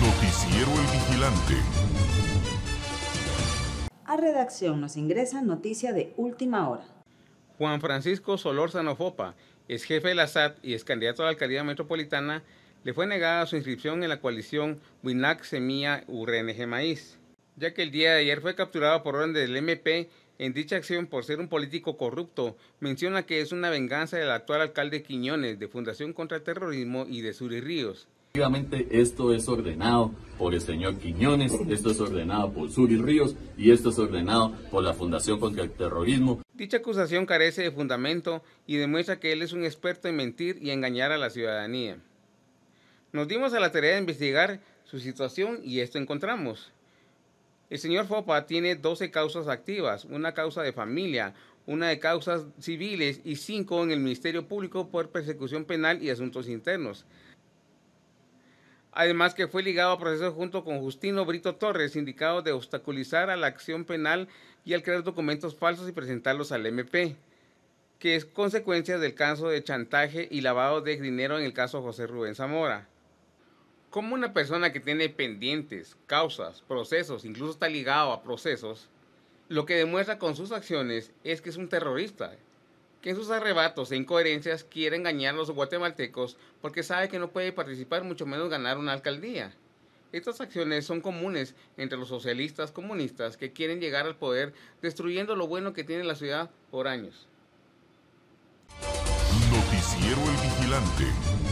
Noticiero El Vigilante. A redacción nos ingresa noticia de última hora. Juan Francisco Solor Fopa, ex jefe de la SAT y ex candidato a la alcaldía metropolitana, le fue negada su inscripción en la coalición Winac Semilla URNG Maíz, ya que el día de ayer fue capturado por orden del MP en dicha acción por ser un político corrupto. Menciona que es una venganza del actual alcalde Quiñones de Fundación contra el Terrorismo y de Sur y Ríos. Efectivamente, esto es ordenado por el señor Quiñones, esto es ordenado por y Ríos y esto es ordenado por la Fundación contra el Terrorismo. Dicha acusación carece de fundamento y demuestra que él es un experto en mentir y engañar a la ciudadanía. Nos dimos a la tarea de investigar su situación y esto encontramos. El señor Fopa tiene 12 causas activas, una causa de familia, una de causas civiles y cinco en el Ministerio Público por persecución penal y asuntos internos. Además que fue ligado a procesos junto con Justino Brito Torres, indicado de obstaculizar a la acción penal y al crear documentos falsos y presentarlos al MP, que es consecuencia del caso de chantaje y lavado de dinero en el caso José Rubén Zamora. Como una persona que tiene pendientes, causas, procesos, incluso está ligado a procesos, lo que demuestra con sus acciones es que es un terrorista, que en sus arrebatos e incoherencias quiere engañar a los guatemaltecos porque sabe que no puede participar, mucho menos ganar una alcaldía. Estas acciones son comunes entre los socialistas comunistas que quieren llegar al poder destruyendo lo bueno que tiene la ciudad por años. Noticiero El Vigilante.